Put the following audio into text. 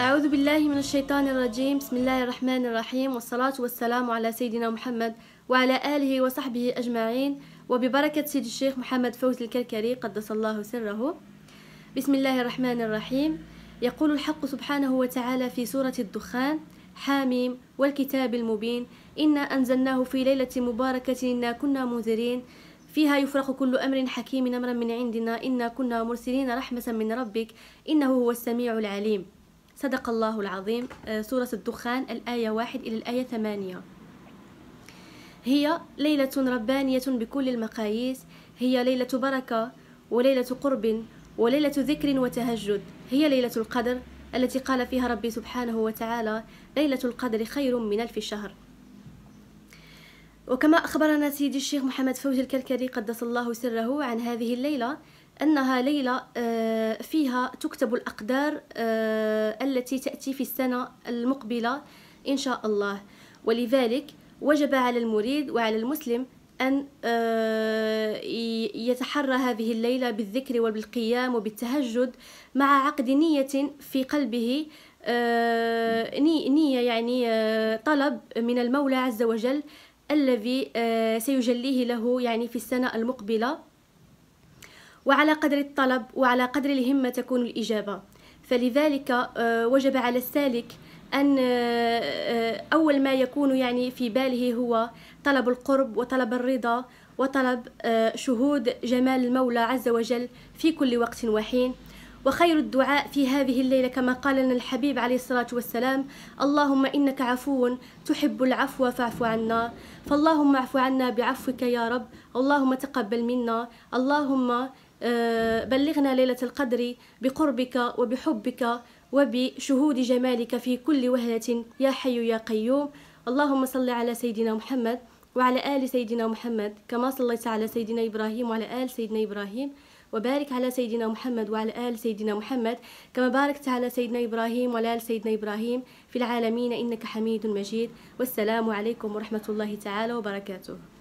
أعوذ بالله من الشيطان الرجيم بسم الله الرحمن الرحيم والصلاة والسلام على سيدنا محمد وعلى آله وصحبه أجمعين وببركة سيد الشيخ محمد فوز الكركري قدس الله سره بسم الله الرحمن الرحيم يقول الحق سبحانه وتعالى في سورة الدخان حاميم والكتاب المبين إنا أنزلناه في ليلة مباركة إنا كنا منذرين فيها يفرق كل أمر حكيم أمرا من عندنا إنا كنا مرسلين رحمة من ربك إنه هو السميع العليم صدق الله العظيم آه، سورة الدخان الآية واحد إلى الآية ثمانية هي ليلة ربانية بكل المقاييس هي ليلة بركة وليلة قرب وليلة ذكر وتهجد هي ليلة القدر التي قال فيها ربي سبحانه وتعالى ليلة القدر خير من ألف شهر وكما أخبرنا سيدي الشيخ محمد فوزي الكركري قدس الله سره عن هذه الليلة أنها ليلة آه، فيها تكتب الأقدار آه، التي تأتي في السنة المقبلة إن شاء الله ولذلك وجب على المريد وعلى المسلم أن آه، يتحرى هذه الليلة بالذكر وبالقيام وبالتهجد مع عقد نية في قلبه نية يعني طلب من المولى عز وجل الذي سيجليه له يعني في السنة المقبلة وعلى قدر الطلب وعلى قدر الهمة تكون الإجابة فلذلك آه، وجب على السالك أن آه، آه، أول ما يكون يعني في باله هو طلب القرب وطلب الرضا وطلب شهود جمال المولى عز وجل في كل وقت وحين وخير الدعاء في هذه الليلة كما قال لنا الحبيب عليه الصلاة والسلام اللهم إنك عفو تحب العفو فاعف عنا فاللهم اعف عنا بعفوك يا رب اللهم تقبل منا اللهم آه، بلغنا ليلة القدر بقربك وبحبك وبشهود جمالك في كل وهلة يا حي يا قيوم اللهم صل على سيدنا محمد وعلى آل سيدنا محمد كما صليت على سيدنا إبراهيم وعلى آل سيدنا إبراهيم وبارك على سيدنا محمد وعلى آل سيدنا محمد كما باركت على سيدنا إبراهيم وعلى آل سيدنا إبراهيم في العالمين إنك حميد مجيد والسلام عليكم ورحمة الله تعالى وبركاته